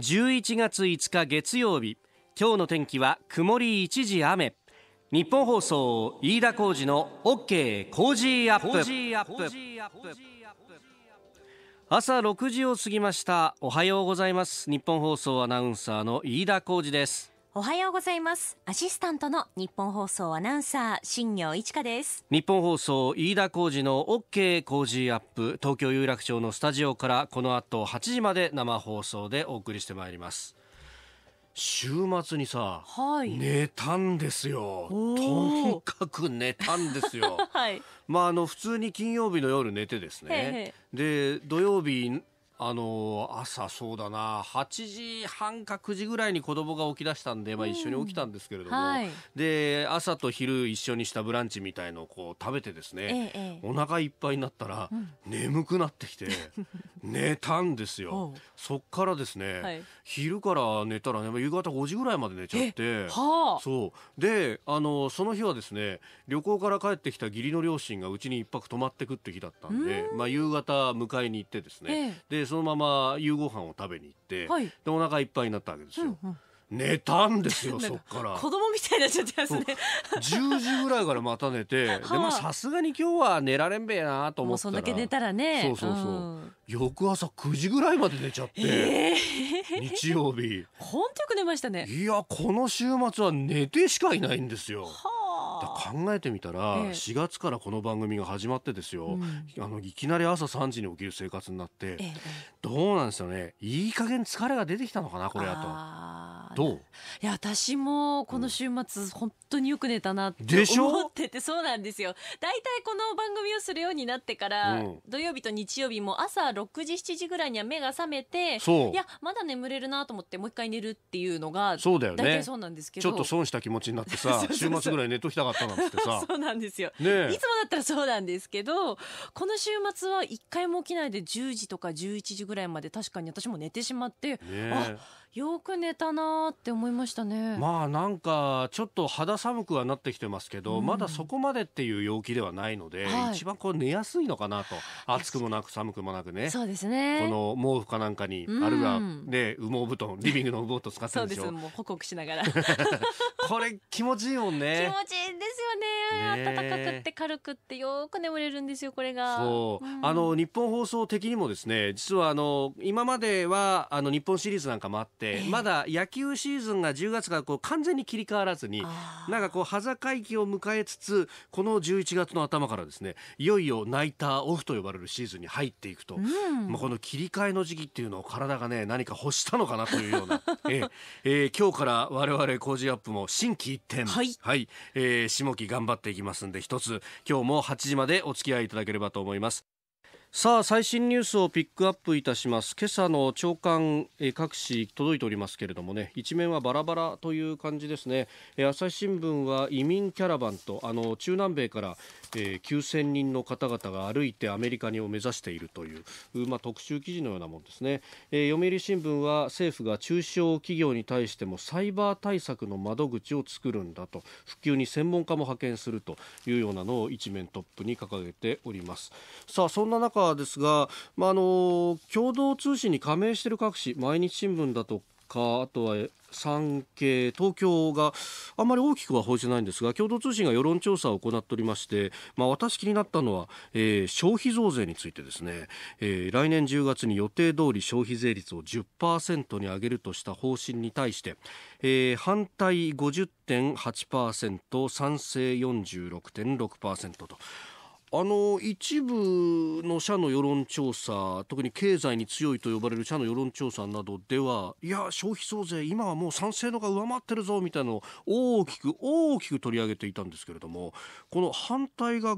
11月5日月曜日今日の天気は曇り一時雨日本放送飯田浩二の OK 工事アップ朝6時を過ぎましたおはようございます日本放送アナウンサーの飯田浩二ですおはようございますアシスタントの日本放送アナウンサー新業一華です日本放送飯田浩二の OK 工事アップ東京有楽町のスタジオからこの後8時まで生放送でお送りしてまいります週末にさ、はい、寝たんですよとにかく寝たんですよ、はい、まああの普通に金曜日の夜寝てですねで土曜日あの朝、そうだな8時半か9時ぐらいに子供が起き出したんで、まあ、一緒に起きたんですけれども、うんはい、で朝と昼一緒にしたブランチみたいのをこう食べてですね、ええ、お腹いっぱいになったら、うん、眠くなってきて 寝たんですよ。そっからですね、はい、昼から寝たら、ね、夕方5時ぐらいまで寝ちゃって、はあ、そうであのその日はですね旅行から帰ってきた義理の両親がうちに一泊泊まってくって日だったんでまあ、夕方迎えに行ってですね、え、でそのまま夕ご飯を食べに行って、はい、でお腹いっぱいになったわけですよ。うんうん寝たんですよそっから子供みたいになっちゃってますね10時ぐらいからまた寝て でもさすがに今日は寝られんべえなと思ったらそんだけ寝たらねそうそうそう、うん、翌朝9時ぐらいまで寝ちゃって、えー、日曜日本当よく寝ましたねいやこの週末は寝てしかいないんですよはあ考えてみたら、え4月からこの番組が始まってですよ、うん、あのいきなり朝3時に起きる生活になって、どうなんですよねいい加減疲れが出てきたのかなこれやと。どういや私もこの週末、本当によく寝たなってでしょ思っててそうなんですよ大体この番組をするようになってから、うん土曜日と日曜日も朝6時7時ぐらいには目が覚めてそういやまだ眠れるなと思ってもう一回寝るっていうのがそうだよね大体そうなんですけどちょっと損した気持ちになってさ そうそう週そう末ぐらい寝ときたかったなんってさそうなんですよねいつもだったらそうなんですけどこの週末は一回も起きないで10時とか11時ぐらいまで確かに私も寝てしまって、ねえあよく寝たなーって思いましたね。まあなんか、ちょっと肌寒くはなってきてますけど、うん、まだそこまでっていう陽気ではないので、はい、一番こう寝やすいのかなと。暑くもなく寒くもなくね。そうですね。この毛布かなんかに、うん、あるいはね、羽毛布団、リビングの羽毛布団使ってるんでしょ。そうです、もう報告しながら。これ気持ちいいもんね。気持ちいいですよね。ね暖かくって軽くってよく眠れるんですよ、これが。そう。うん、あの、日本放送的にもですね、実はあの、今までは、あの、日本シリーズなんかもあって、、まだ野球シーズンが10月からこう完全に切り替わらずになんかこう端境期を迎えつつこの11月の頭からですねいよいよナイターオフと呼ばれるシーズンに入っていくと、うん、まあ、この切り替えの時期っていうのを体がね何か欲したのかなというような、えーえー、今日から我々工事アップも心機一転、はい、はい、えー、下期頑張っていきますんで一つ今日も8時までお付き合いいただければと思います。さあ最新ニュースをピックアップいたします今朝の朝刊各紙届いておりますけれどもね一面はバラバラという感じですね朝日新聞は移民キャラバンとあの中南米から、えー、9000人の方々が歩いてアメリカにを目指しているという、まあ、特集記事のようなものですね、えー、読売新聞は政府が中小企業に対してもサイバー対策の窓口を作るんだと普及に専門家も派遣するというようなのを一面トップに掲げておりますさあそんな中ですが、まあ、あの共同通信に加盟している各紙毎日新聞だとかあとは産経、東京があまり大きくは報じてないんですが共同通信が世論調査を行っておりまして、まあ、私気になったのは、えー、消費増税についてですね、えー、来年10月に予定通り消費税率を10%に上げるとした方針に対して、えー、反対50.8%賛成46.6%と。あの一部の社の世論調査特に経済に強いと呼ばれる社の世論調査などではいや消費増税今はもう賛成のが上回ってるぞみたいなのを大きく大きく取り上げていたんですけれどもこの反対が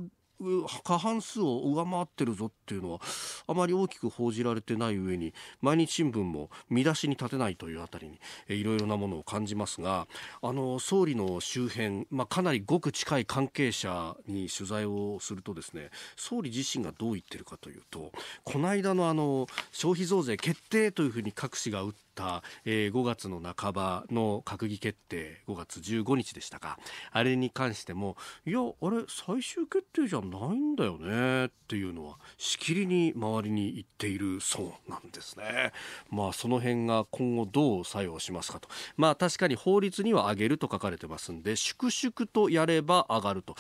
過半数を上回ってるぞっていうのはあまり大きく報じられてない上に毎日新聞も見出しに立てないというあたりにいろいろなものを感じますがあの総理の周辺、まあ、かなりごく近い関係者に取材をするとですね総理自身がどう言ってるかというとこの間のあの消費増税決定というふうに各紙が訴、えー、5月の半ばの閣議決定5月15日でしたかあれに関してもいやあれ最終決定じゃないんだよねっていうのはしきりに周りに言っているそうなんですね。まあその辺が今後どう作用しますかとまあ確かに法律には上げると書かれてますんで粛々とやれば上がると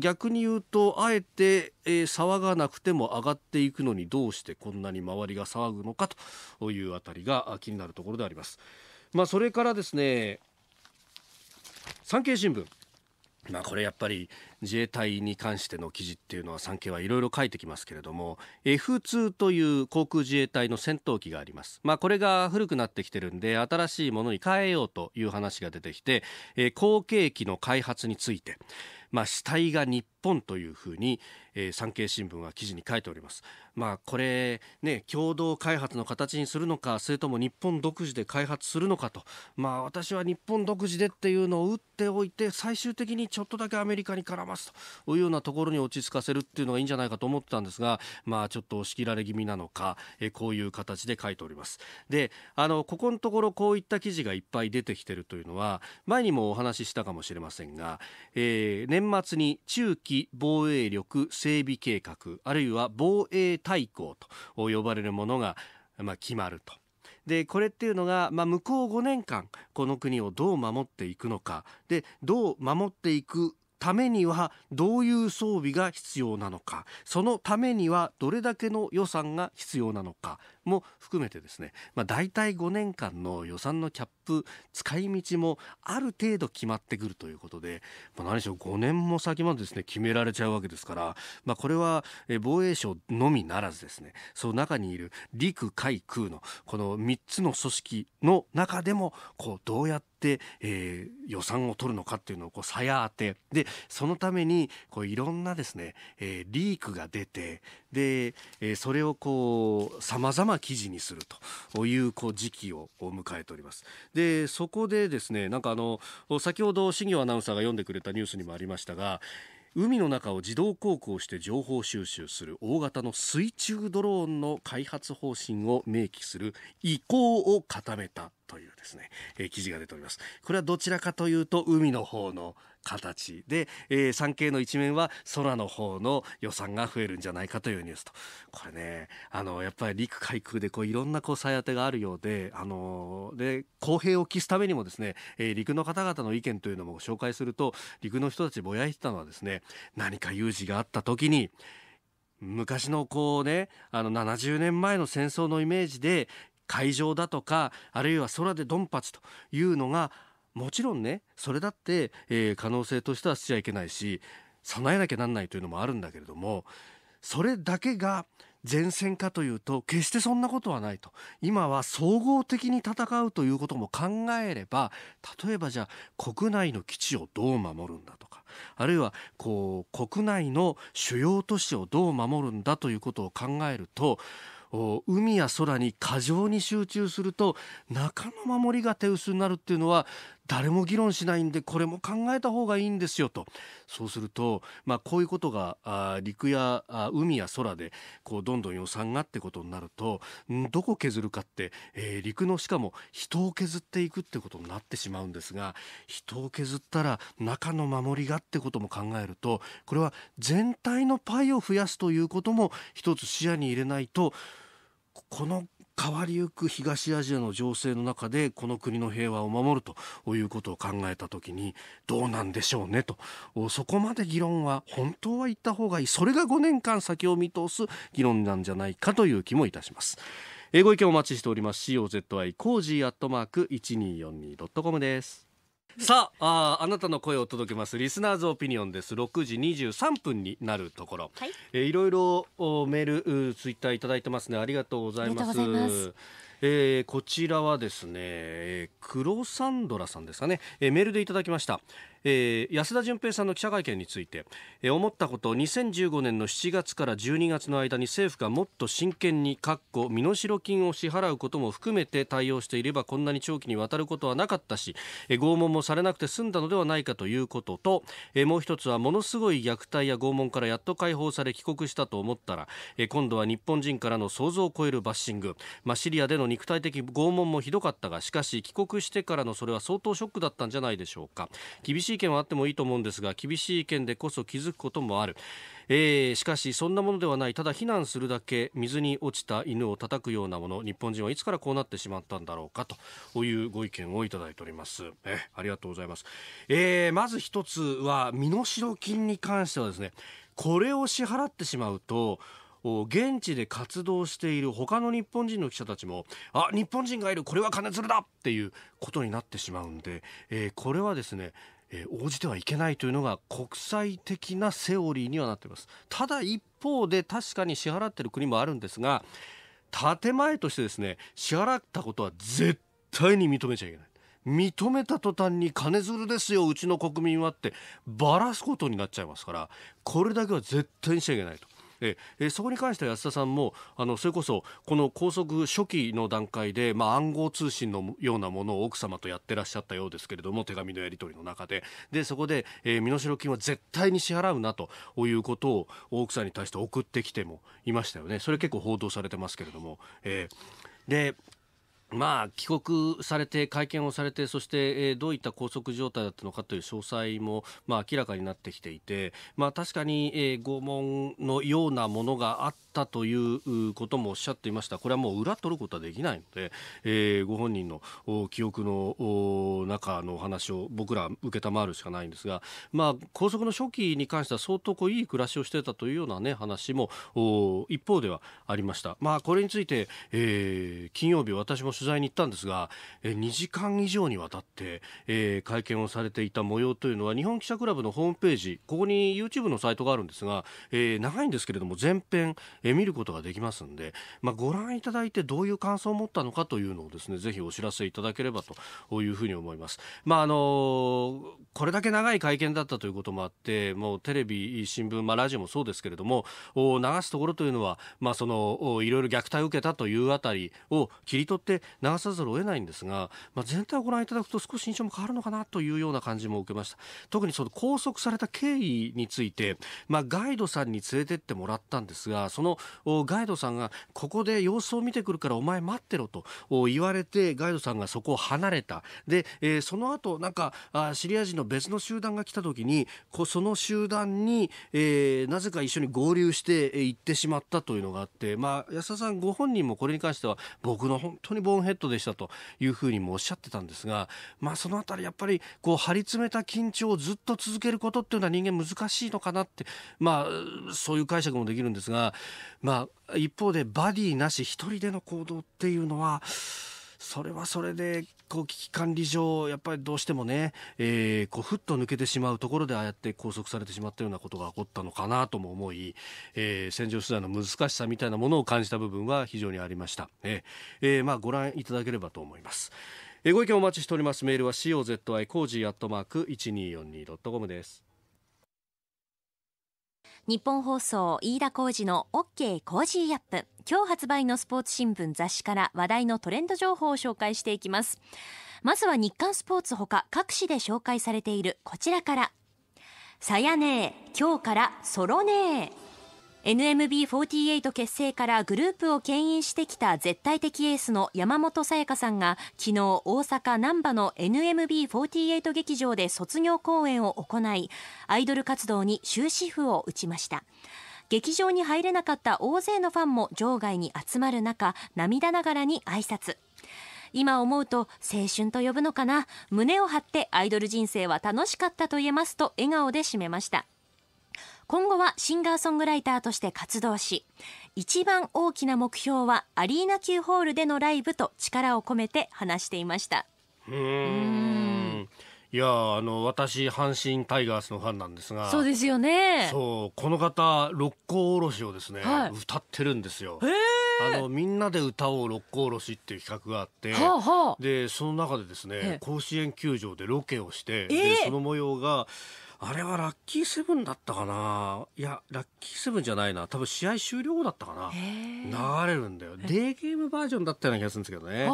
逆に言うとあえてえー、騒がなくても上がっていくのにどうしてこんなに周りが騒ぐのかというあたりが気になるところであります。まあ、それからですね産経新聞まあ、これやっぱり自衛隊に関しての記事っていうのは産経はいろいろ書いてきますけれども F2 という航空自衛隊の戦闘機があります、まあ、これが古くなってきてるんで新しいものに変えようという話が出てきて、え後継機の開発について、まあ、死体が日本というふうに、えー、産経新聞は記事に書いております。まあこれね共同開発の形にするのかそれとも日本独自で開発するのかとまあ私は日本独自でっていうのを打っておいて最終的にちょっとだけアメリカに絡ますというようなところに落ち着かせるっていうのがいいんじゃないかと思ってたんですがまあちょっと押し切られ気味なのか、えー、こういう形で書いております。であのここのところこういった記事がいっぱい出てきてるというのは前にもお話ししたかもしれませんが、えー、年末に中期防衛力整備計画、あるいは防衛大綱と呼ばれるものが、まあ、決まると。で、これっていうのが、まあ、向こう5年間、この国をどう守っていくのか、で、どう守っていくためにはどういう装備が必要なのかそのためにはどれだけの予算が必要なのかも含めてですね、まあ、大体5年間の予算のキャップ使い道もある程度決まってくるということで、まあ、何しろ5年も先までですね決められちゃうわけですから、まあ、これは防衛省のみならずですねその中にいる陸海空のこの3つの組織の中でもこうどうやって、えー、予算を取るのかっていうのをこう当てでそのためにこういろんなですね、えー、リークが出てで、えー、それをこうさまざま記事にするというこう時期を迎えております。でそこでですねなんかあの先ほど新庄アナウンサーが読んでくれたニュースにもありましたが海の中を自動航行して情報収集する大型の水中ドローンの開発方針を明記する意向を固めたというですね、えー、記事が出ております。これはどちらかというと海の方の形で、えー、産経の一面は空の方の予算が増えるんじゃないかというニュースと。これね、あの、やっぱり陸海空でこういろんなこう当てがあるようで、あの、で、公平を期すためにもですね、えー、陸の方々の意見というのもご紹介すると、陸の人たちぼやいてたのはですね、何か有事があった時に、昔のこうね、あの70年前の戦争のイメージで、海上だとかあるいは空でドンパチというのがもちろんねそれだって、えー、可能性としてはしちゃいけないし備えなきゃなんないというのもあるんだけれどもそれだけが前線かというと決してそんなことはないと今は総合的に戦うということも考えれば例えばじゃあ国内の基地をどう守るんだとかあるいはこう国内の主要都市をどう守るんだということを考えると海や空に過剰に集中すると中の守りが手薄になるっていうのは誰も議論しないんでこれも考えた方がいいんですよとそうすると、まあ、こういうことがあ陸やあ海や空でこうどんどん予算がってことになるとどこ削るかって、えー、陸のしかも人を削っていくってことになってしまうんですが人を削ったら中の守りがってことも考えるとこれは全体のパイを増やすということも一つ視野に入れないとこの変わりゆく東アジアの情勢の中でこの国の平和を守るということを考えた時にどうなんでしょうねとそこまで議論は本当は言った方がいいそれが5年間先を見通す議論なんじゃないかという気もいたします。えー、ご意見お待ちしております COZY コージーアットマーク 1242.com ですさあああなたの声を届けますリスナーズオピニオンです6時23分になるところ、はいえー、いろいろメールツイッターいただいてますねありがとうございますえー、こちらはですね、えー、黒サンドラさんですかね、えー、メールでいただきました、えー、安田純平さんの記者会見について、えー、思ったこと2015年の7月から12月の間に政府がもっと真剣に確保身代金を支払うことも含めて対応していればこんなに長期にわたることはなかったし、えー、拷問もされなくて済んだのではないかということと、えー、もう一つはものすごい虐待や拷問からやっと解放され帰国したと思ったら、えー、今度は日本人からの想像を超えるバッシング、まあ、シリアでの肉体的拷問もひどかったがしかし帰国してからのそれは相当ショックだったんじゃないでしょうか厳ししい意見はあってもいいと思うんですが厳しい意見でこそ気づくこともある、えー、しかしそんなものではないただ避難するだけ水に落ちた犬を叩くようなもの日本人はいつからこうなってしまったんだろうかというご意見をいただいておりますえありがとうございます、えー、まず一つは身代金に関してはですねこれを支払ってしまうと現地で活動している他の日本人の記者たちもあ日本人がいるこれは金づるだっていうことになってしまうんで、えー、これはですね、えー、応じてはいけないというのが国際的なセオリーにはなっていますただ一方で確かに支払っている国もあるんですが建前としてですね支払ったことは絶対に認めちゃいけない認めた途端に金づるですようちの国民はってばらすことになっちゃいますからこれだけは絶対にしちゃいけないとええそこに関しては安田さんもあのそれこそこの拘束初期の段階で、まあ、暗号通信のようなものを奥様とやってらっしゃったようですけれども手紙のやり取りの中ででそこで、えー、身代金は絶対に支払うなということを奥さんに対して送ってきてもいましたよねそれ結構報道されてますけれども。えーでまあ、帰国されて、会見をされて、そして、えー、どういった拘束状態だったのかという詳細も、まあ、明らかになってきていて、まあ、確かに、えー、拷問のようなものがあったということもおっしゃっていました。これはもう裏取ることはできないので、えー、ご本人の記憶の中のお話を僕ら受けたまわるしかないんですが、まあ、拘束の初期に関しては相当こういい暮らしをしてたというようなね、話も、一方ではありました。まあ、これについて、えー、金曜日私も取材に行ったんですが、え2時間以上にわたって、え会見をされていた模様というのは日本記者クラブのホームページここに YouTube のサイトがあるんですが、え長いんですけれども全編、え見ることができますんで、まあ、ご覧いただいてどういう感想を持ったのかというのをですねぜひお知らせいただければというふうに思います。まああのこれだけ長い会見だったということもあってもうテレビ、新聞、まあ、ラジオもそうですけれども流すところというのは、まあ、そのいろいろ虐待を受けたというあたりを切り取って流さざるを得ないんですが、まあ、全体をご覧いただくと少し印象も変わるのかなというような感じも受けました特にその拘束された経緯について、まあ、ガイドさんに連れてってもらったんですがそのガイドさんがここで様子を見てくるからお前待ってろと言われてガイドさんがそこを離れたで、えー、その後なんかあシリア人の別の集団が来た時にこその集団に、えー、なぜか一緒に合流して行ってしまったというのがあって、まあ、安田さんご本人もこれに関しては僕の本当にンヘッドでしたというふうにもおっしゃってたんですが、まあ、そのあたりやっぱりこう張り詰めた緊張をずっと続けることっていうのは人間難しいのかなって、まあ、そういう解釈もできるんですが、まあ、一方でバディなし一人での行動っていうのはそれはそれでこう危機管理上やっぱりどうしてもね、えー、こうふっと抜けてしまうところでああやって拘束されてしまったようなことが起こったのかなとも思い、えー、戦場取材の難しさみたいなものを感じた部分は非常にありました、えーえー、まあ、ご覧いただければと思います、えー、ご意見お待ちしておりますメールは COZY コージーアットマーク 1242.com です日本放送飯田浩司の OK コージーアップ今日発売のスポーツ新聞雑誌から話題のトレンド情報を紹介していきますまずは日刊スポーツほか各紙で紹介されているこちらからさやねえ今日からソロねえ NMB48 結成からグループを牽引してきた絶対的エースの山本さやかさんが昨日大阪難波の NMB48 劇場で卒業公演を行いアイドル活動に終止符を打ちました劇場に入れなかった大勢のファンも場外に集まる中涙ながらに挨拶今思うと青春と呼ぶのかな胸を張ってアイドル人生は楽しかったと言えますと笑顔で締めました今後はシンガーソングライターとして活動し一番大きな目標はアリーナ級ホールでのライブと力を込めて話していましたうんいやあの私阪神タイガースのファンなんですがそうですよねそうこの方六甲おろしをですね、はい、歌ってるんですよ。あのみんなで歌おう六甲おろしっていう企画があって、はあはあ、でその中でですね甲子園球場でロケをして、えー、でその模様があれはラッキーセブンだったかないや、ラッキーセブンじゃないな。多分試合終了後だったかな流れるんだよ。デーゲームバージョンだったような気がするんですけどね。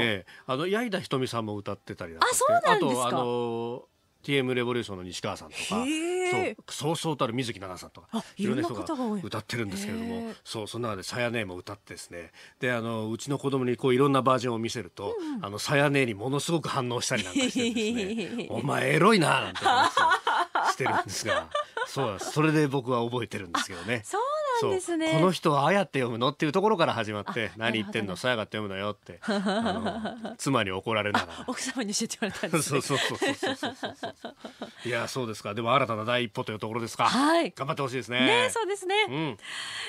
ええー。あの、矢井田瞳さんも歌ってたりだとあ、そうなんですかあと、あの、TM レボリューションの西川さんとかそうそうそうたる水木奈々さんとかいろんな人が歌ってるんですけれどもそうその中で「さやねえ」も歌ってですねであのうちの子供にこういろんなバージョンを見せると「あのさやねえ」にものすごく反応したりなんかしてですね「お前エロいな」なんて話をしてるんですがそうそれで僕は覚えてるんですけどね。そうそうですねこの人はああやって読むのっていうところから始まって何言ってんのさやがって読むのよって あの妻に怒られながら 奥様に教えてもらったんです、ね、そうそうそうそうそうそういやそうですかでも新たな第一歩というところですかはい頑張ってほしいですねねそうですね、うん、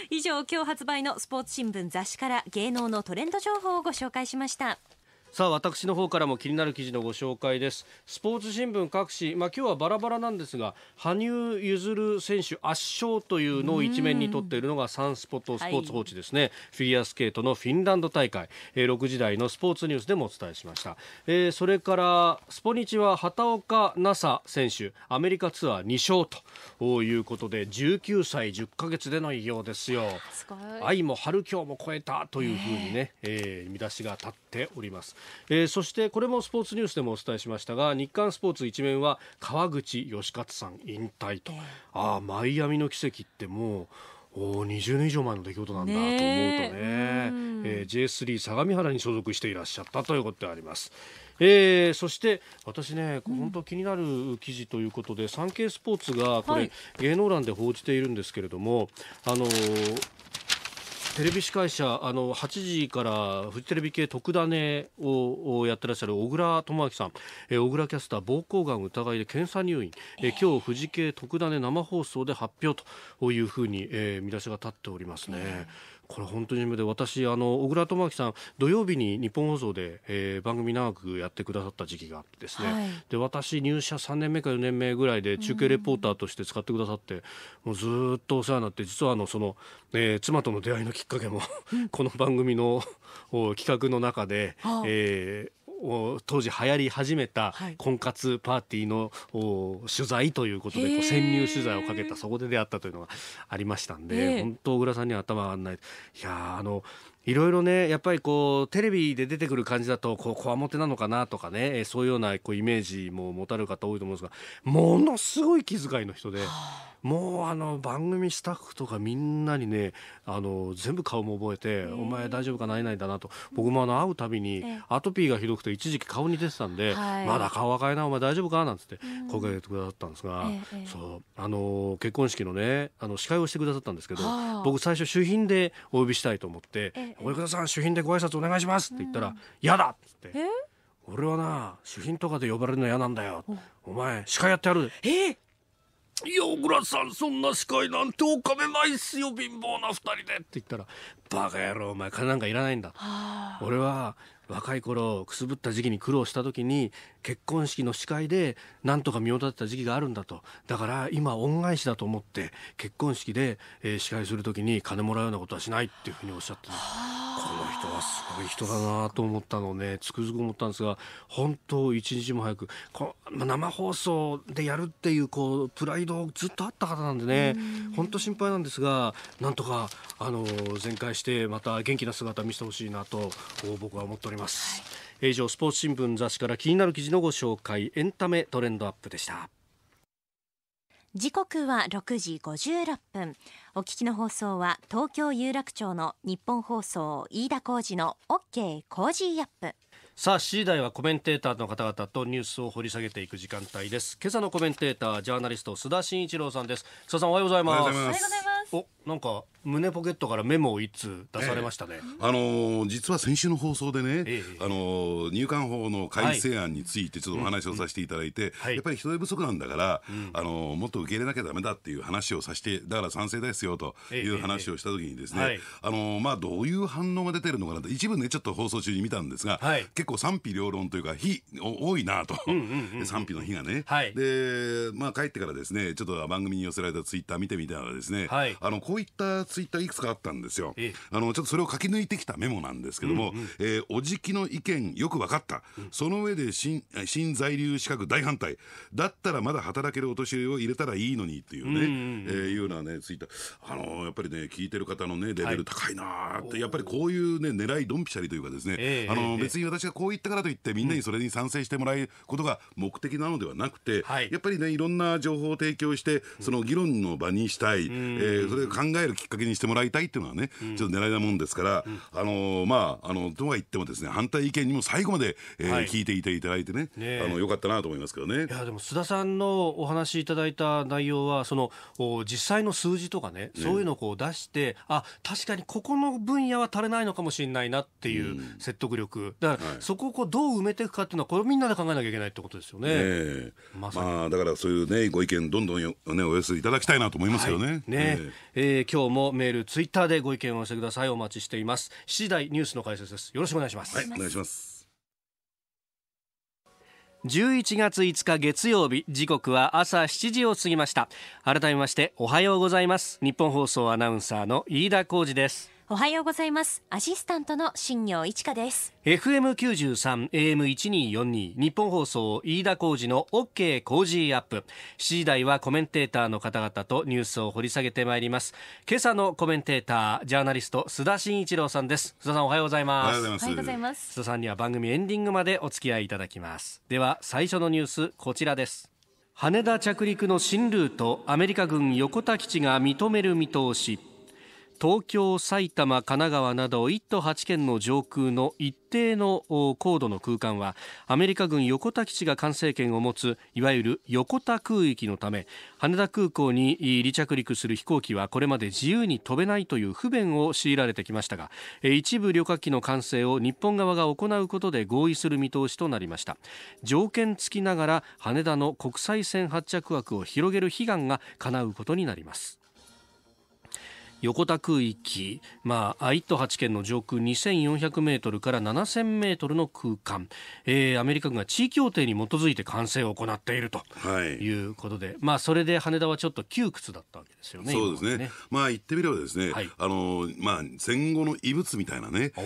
以上今日発売のスポーツ新聞雑誌から芸能のトレンド情報をご紹介しましたさあ私の方からも気になる記事のご紹介ですスポーツ新聞各紙まあ今日はバラバラなんですが羽生結弦選手圧勝というのを一面に取っているのがサンスポットスポーツ報知ですね、はい、フィギュアスケートのフィンランド大会、えー、6時台のスポーツニュースでもお伝えしました、えー、それからスポニチは畑岡奈紗選手アメリカツアー2勝ということで19歳10ヶ月での偉業ですよ愛も春今日も超えたというふうにね、えー、見出しが立っておりますえー、そしてこれもスポーツニュースでもお伝えしましたが日刊スポーツ一面は川口義勝さん引退とああマイアミの奇跡ってもうお20年以上前の出来事なんだと思うとねね、えー、J3 相模原に所属していらっしゃったということであります。えー、そして私ね、本当気になる記事ということで、うん、サンケイスポーツがこれ、はい、芸能欄で報じているんですけれども、あのー、テレビ司会者あの8時からフジテレビ系特ダネをやってらっしゃる小倉智明さん、えー、小倉キャスター膀胱がん疑いで検査入院、えー、今日フジ系特ダネ生放送で発表というふうに、えー、見出しが立っておりますね。これ本当にで私あの小倉智明さん土曜日に日本放送で、えー、番組長くやってくださった時期があってですね、はい、で私入社3年目か4年目ぐらいで中継レポーターとして使ってくださって、うん、もうずっとお世話になって実はあのその、えー、妻との出会いのきっかけもこの番組の企画の中で、はあ、えー当時流行り始めた婚活パーティーの、取材ということでこう潜入取材をかけたそこで出会ったというのがありましたんで本当小倉さんには頭が上がらないいやあのいろいろねやっぱりこうテレビで出てくる感じだとこうこわもてなのかなとかねそういうようなこうイメージも持たれる方多いと思うんですがものすごい気遣いの人で。もうあの番組スタッフとかみんなにねあの全部顔も覚えて「お前大丈夫かないないだな」と僕もあの会うたびにアトピーがひどくて一時期顔に出てたんで「まだ顔若いなお前大丈夫か?」なんつって声かけてくださったんですがそうあの結婚式のねあの司会をしてくださったんですけど僕最初主賓でお呼びしたいと思って「大倉さん主賓でご挨拶お願いします」って言ったら「嫌だ!」っつって「俺はな主賓とかで呼ばれるの嫌なんだよお前司会やってやる」えい小倉さん、そんな司会なんてお金ないっすよ、貧乏な二人で。って言ったら、バカ野郎、お前、金なんかいらないんだ。俺は、若い頃くすぶった時期に苦労した時に結婚式の司会でなんとか身を立てた時期があるんだとだから今恩返しだと思って結婚式で、えー、司会する時に金もらうようなことはしないっていうふうにおっしゃってこの人はすごい人だなと思ったのねつくづく思ったんですが本当一日も早くこ生放送でやるっていうこうプライドずっとあった方なんでね本当心配なんですがなんとかあの全開してまた元気な姿見せてほしいなと僕は思っております。ります、はい、以上スポーツ新聞雑誌から気になる記事のご紹介エンタメトレンドアップでした時刻は6時56分お聞きの放送は東京有楽町の日本放送飯田浩二の OK コージーアップさあ次第はコメンテーターの方々とニュースを掘り下げていく時間帯です今朝のコメンテータージャーナリスト須田慎一郎さんです須田さんおはようございますおはようございますおなんか胸ポケットからメモをいつ出されましたね、ええ、あのー、実は先週の放送でね、え、あのー、入管法の改正案についてちょっとお話をさせていただいて、はい、やっぱり人手不足なんだから、あのー、もっと受け入れなきゃだめだっていう話をさせてだから賛成ですよという話をした時にですね、はい、あのまあどういう反応が出てるのかなと一部ねちょっと放送中に見たんですが、はい、結構賛否両論というか非多いなと、うんうんうん、賛否の日がね、でまあ帰ってからですねちょっと番組に寄せられたツイッター見てみたらですね、あのこういったツイッターいくつかあったんですよ、ええ、あのちょっとそれを書き抜いてきたメモなんですけども、うんうん、えー、おじきの意見よく分かった、うん、その上で新新在留資格大反対だったらまだ働けるお年寄りを入れたらいいのにっていうね、うんうん、えー、いうようなねツイッターあのやっぱりね聞いてる方のねレベル高いなって、はい、やっぱりこういうね狙いドンピシャリというかですね、え、あの別に私がこう言ったからといってみんなにそれに賛成してもらうことが目的なのではなくて、やっぱりねいろんな情報を提供してその議論の場にしたい、うん、えそれを考えるきっかけにしてもらいたいっていうのはね、ちょっと狙いなもんですから、あのまああのとは言ってもですね反対意見にも最後まで、えー聞いていていただいてねあのよかったなと思いますけどね。いやでも須田さんのお話いただいた内容はその実際の数字とかねそういうのをこう出して、あ確かにここの分野は足りないのかもしれないなっていう説得力、だから、そこをこうどう埋めていくかっていうのはこれみんなで考えなきゃいけないってことですよね。まあだからそういうねご意見どんどんねお寄せいただきたいなと思いますよね。ね、ええ今日もメールツイッターでご意見を寄せくださいお待ちしています7時ニュースの解説ですよろしくお願いします、はい、お願いします11月5日月曜日時刻は朝7時を過ぎました改めましておはようございます日本放送アナウンサーの飯田浩二ですおはようございますアシスタントの新業一華です FM93 AM1242 日本放送飯田浩二の OK 工事アップ7時台はコメンテーターの方々とニュースを掘り下げてまいります今朝のコメンテータージャーナリスト須田慎一郎さんです須田さんおはようございますおはようございます須田さんには番組エンディングまでお付き合いいただきますでは最初のニュースこちらです羽田着陸の新ルートアメリカ軍横田基地が認める見通し東京、埼玉、神奈川など1都8県の上空の一定の高度の空間はアメリカ軍横田基地が管制権を持ついわゆる横田空域のため羽田空港に離着陸する飛行機はこれまで自由に飛べないという不便を強いられてきましたが一部旅客機の管制を日本側が行うことで合意する見通しとなりました条件付きながら羽田の国際線発着枠を広げる悲願が叶うことになります横田空域、まあ、1都8県の上空2400メートルから7000メートルの空間、えー、アメリカ軍が地位協定に基づいて完成を行っているということで、はい、まあ、それで羽田はちょっと窮屈だったわけですよね。そうですね。ねまあ、言ってみればですね、はい、あの、まあ、戦後の遺物みたいなね、え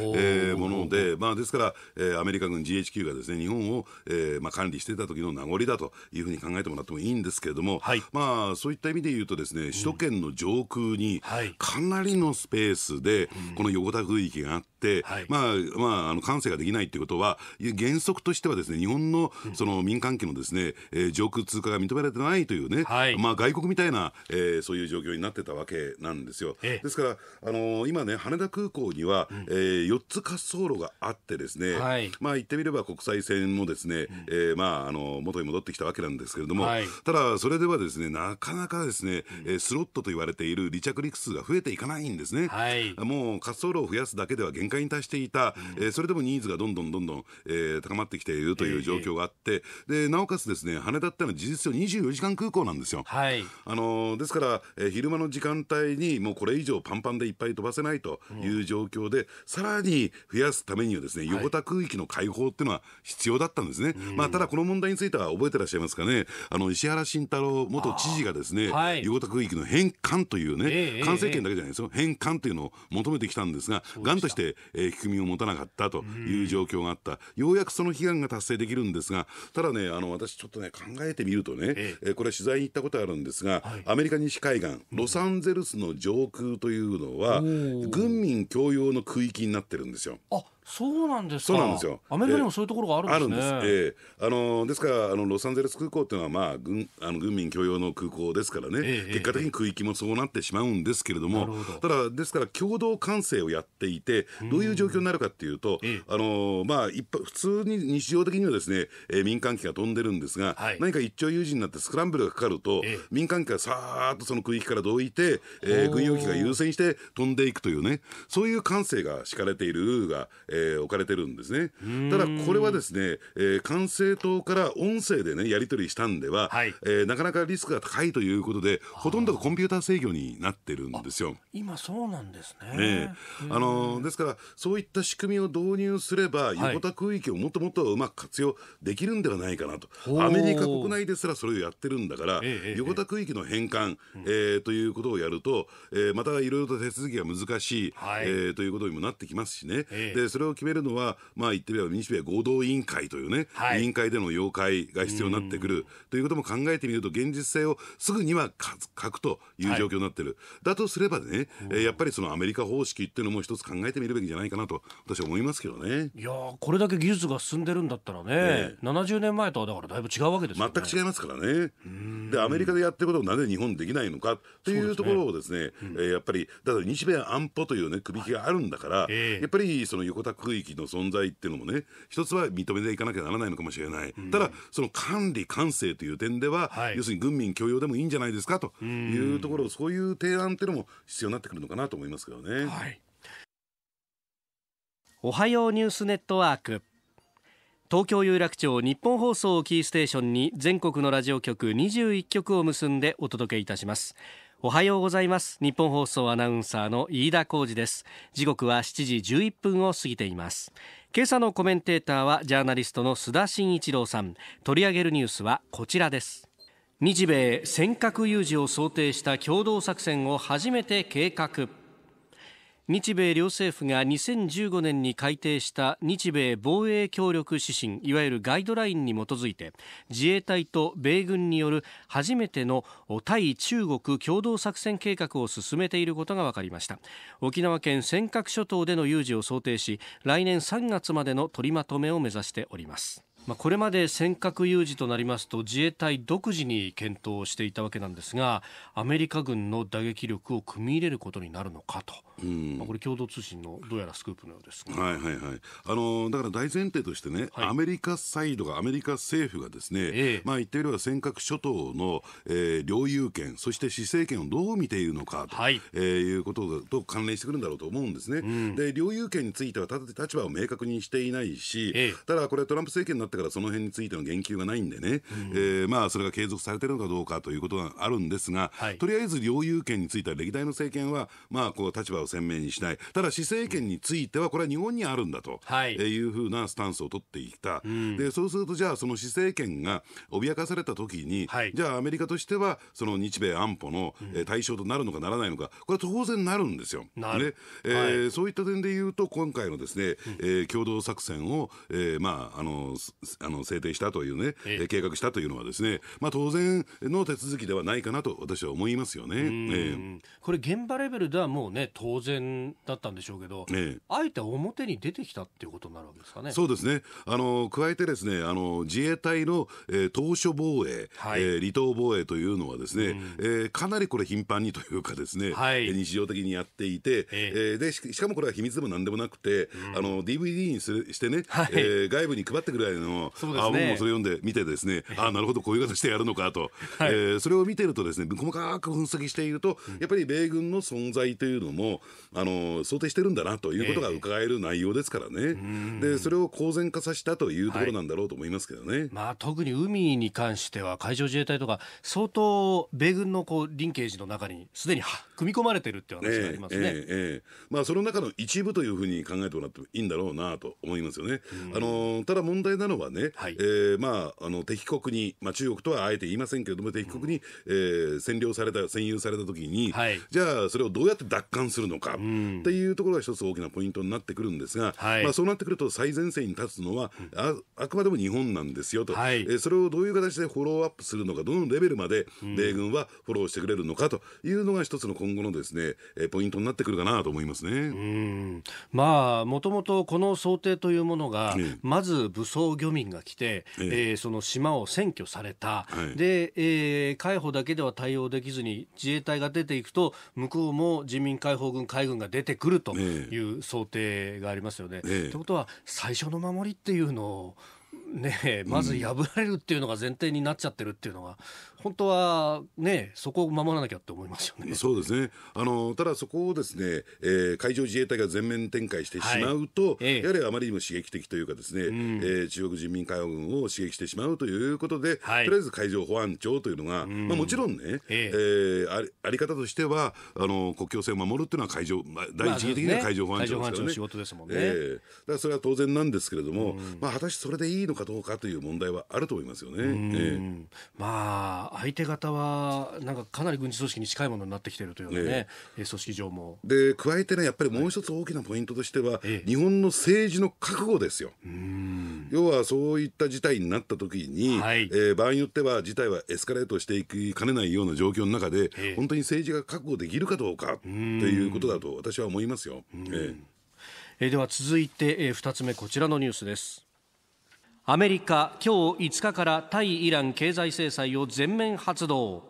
ー、もので、まあ、ですから、えー、アメリカ軍 GHQ がですね、日本を、えー、まあ、管理してた時の名残だというふうに考えてもらってもいいんですけれども、はい、まあ、そういった意味で言うとですね、首都圏の上空に、うん、はいかなりのスペースでこの横田区域があって、はい、まあまああの感性ができないっていうことは原則としてはですね日本のその民間機のですね、えー、上空通過が認められてないというね、はい、まあ外国みたいな、えー、そういう状況になってたわけなんですよ。ええ、ですからあのー、今ね羽田空港には、うん、えー、4つ滑走路があってですね、はい、まあ言ってみれば国際線もですね、えー、まああの元に戻ってきたわけなんですけれども、はい、ただそれではですねなかなかですね、えん、スロットと言われている離着陸数が増ええていかないんですね、はい、もう滑走路を増やすだけでは限界に達していた、うん、えー、それでもニーズがどんどんどんどん、えー、高まってきているという状況があって、えー、でなおかつですね羽田ってのは事実上24時間空港なんですよ、はい、あのー、ですから、えー、昼間の時間帯にもうこれ以上パンパンでいっぱい飛ばせないという状況で、うん、さらに増やすためにはですね横田空域の開放っていうのは必要だったんですね、うん、まあ、ただこの問題については覚えてらっしゃいますかねあの石原慎太郎元知事がですね、はい、横田空域の返還というね、えー、完成形権だけじゃないですよ返還というのを求めてきたんですががとして、えー、聞く耳を持たなかったという状況があったようやくその悲願が達成できるんですがただねあの私ちょっとね考えてみるとね、ええー、これ取材に行ったことあるんですが、はい、アメリカ西海岸ロサンゼルスの上空というのは、うん、軍民共用の区域になってるんですよ。あそうなんですそうなんですよ。アメリカにもそういうところがあるんですね。あす。えー、あのですからあのロサンゼルス空港っていうのはまあ軍あの軍民共用の空港ですからね、えー、結果的に空域もそうなってしまうんですけれども、えー、ただですから共同管制をやっていてどういう状況になるかっていうと、えー、あのまあ一普通に日常的にはですね、えー、民間機が飛んでるんですが、はい、何か一朝有事になってスクランブルがかかると、民間機がさーっとその空域からどいて、えー、軍用機が優先して飛んでいくというねそういう管制が敷かれているが、えーえー、置かれてるんですね。ただこれはですね、えー、管制塔から音声でねやり取りしたんでは、はい、えー、なかなかリスクが高いということでほとんどがコンピューター制御になってるんですよ。今そうなんですね。ねあのですからそういった仕組みを導入すれば横田空域をもっともっとうまく活用できるんではないかなと、はい、アメリカ国内ですらそれをやってるんだから、ええ、横田区域の返還、ええー、ということをやると、えー、またいろいろと手続きが難しい、はい、えー、ということにもなってきますしね。えでそれを決めるのは、まあ、言ってみれば日米合同委員会というね、はい、委員会での要会が必要になってくるということも考えてみると、現実性をすぐには書くという状況になってる、はい、だとすればね、えー、やっぱりそのアメリカ方式っていうのも一つ考えてみるべきじゃないかなと、私は思いますけどね。いやこれだけ技術が進んでるんだったらね、ね70年前とはだからだいぶ違うわけです、ね、全く違いますからね。で、アメリカでやってることをなぜ日本できないのかというところをですね、す、ねうん、えー、やっぱり、だから日米安保というね、首引きがあるんだから、はいえー、やっぱりその横型区域の存在っていうのもね一つは認めていかなきゃならないのかもしれない、うん、ただその管理管制という点では、はい、要するに軍民共用でもいいんじゃないですかというところ、うん、そういう提案っていうのも必要になってくるのかなと思いますけどね。はい、おはようニュースネットワーク東京有楽町日本放送キーステーションに全国のラジオ局21局を結んでお届けいたしますおはようございます日本放送アナウンサーの飯田浩二です時刻は7時11分を過ぎています今朝のコメンテーターはジャーナリストの須田慎一郎さん取り上げるニュースはこちらです日米尖閣有事を想定した共同作戦を初めて計画日米両政府が2015年に改定した日米防衛協力指針いわゆるガイドラインに基づいて自衛隊と米軍による初めての対中国共同作戦計画を進めていることが分かりました沖縄県尖閣諸島での有事を想定し来年3月までの取りまとめを目指しておりますまあ、これまで尖閣有事となりますと自衛隊独自に検討していたわけなんですがアメリカ軍の打撃力を組み入れることになるのかと、うんまあ、これ共同通信のどうやらスクープのようですはいはいはい、あのだから大前提としてね、はい、アメリカサイドがアメリカ政府がですね、ええ、まあ、言ってみれば尖閣諸島の、えー、領有権そして施政権をどう見ているのかと、はいえー、いうことと関連してくるんだろうと思うんですね。うん、で領有権についてはた立場を明確にしていないし、ええ、ただこれトランプ政権になってからその辺についての言及がないんでね、うん、えー、まあ、それが継続されてるのかどうかということがあるんですが、はい、とりあえず領有権については歴代の政権は、まあ、こう立場を鮮明にしない、ただ、施政権については、これは日本にあるんだと、はい、いうふうなスタンスを取っていた、うん、でそうすると、じゃあ、その施政権が脅かされたときに、はい、じゃあ、アメリカとしては、その日米安保の対象となるのかならないのか、これは当然なるんですよ。なる、ねえーはい、そういった点で言うと、今回のですね、えー、共同作戦を、えーまああのあの制定したというね、え計画したというのは、ですね、まあ、当然の手続きではないかなと、私は思いますよね、えー、これ、現場レベルではもうね、当然だったんでしょうけど、えー、あえて表に出てきたっていうことになるわけですかねそうですね、あの加えてですねあの自衛隊の、えー、島嶼防衛、はい、えー、離島防衛というのは、ですね、うえー、かなりこれ、頻繁にというか、ですね、はい、日常的にやっていて、えー、えでしかもこれは秘密でもなんでもなくて、うん、あの DVD にするしてね、はい、え外部に配ってくるぐらいののうね、あもうそれ読んで見てですねあなるほどこういう形でやるのかと、はい、えー、それを見てるとですね細かく分析していると、うん、やっぱり米軍の存在というのもあの想定してるんだなということが伺える内容ですからね、えー、でそれを公然化させたというところなんだろうと思いますけどね、はい、まあ、特に海に関しては海上自衛隊とか相当米軍のこうリンケージの中にすでには組み込まれてるって話がありますね、えーえー、まあ、その中の一部というふうに考えてもらってもいいんだろうなと思いますよね。うん、あのただ問題なのはね、はい、えー、まあ、あの敵国に、まあ、中国とはあえて言いませんけれども、敵国に、うん、えー、占領された、占有されたときに、はい、じゃあ、それをどうやって奪還するのかっていうところが一つ大きなポイントになってくるんですが、はい、まあ、そうなってくると、最前線に立つのは、ああくまでも日本なんですよと、はい、えー、それをどういう形でフォローアップするのか、どのレベルまで米軍はフォローしてくれるのかというのが一つの今今後のですね、えポイントになってくるかなと思いますね。うんまあもともとこの想定というものが、えー、まず武装漁民が来て、えー、えー、その島を占拠された、はい、で、えー、海保だけでは対応できずに自衛隊が出ていくと向こうも人民解放軍海軍が出てくるという想定がありますよね。えー、ということは最初の守りっていうのをね、まず破られるっていうのが前提になっちゃってるっていうのが、うん、本当は、ね、そこを守らなきゃって思いますよねそうですねあのただ、そこをですね、えー、海上自衛隊が全面展開してしまうと、はい、やはりあまりにも刺激的というか、ですね、うん、えー、中国人民解放軍を刺激してしまうということで、はい、とりあえず海上保安庁というのが、うん、まあ、もちろんね、ええー、あり、あり方としてはあの、国境線を守るっていうのは海上、まあ、第一義的には海上保安庁ですからね。まあ、ねえー、だからそれは当然なんですけれども、まあ、果たしてそれでいいのかかどうかという問題はあると思いますよね、えー、まあ、相手方はなんかかなり軍事組織に近いものになってきているというね、ねえー、組織上も。で加えてね、やっぱりもう一つ大きなポイントとしては、はい、日本の政治の覚悟ですよ。要はそういった事態になった時に、はい、えー、場合によっては事態はエスカレートしていきかねないような状況の中で、えー、本当に政治が覚悟できるかどうかということだと私は思いますよ。えー、えー、では続いて、えー、2つ目こちらのニュースです。アメリカ今日5日から対イラン経済制裁を全面発動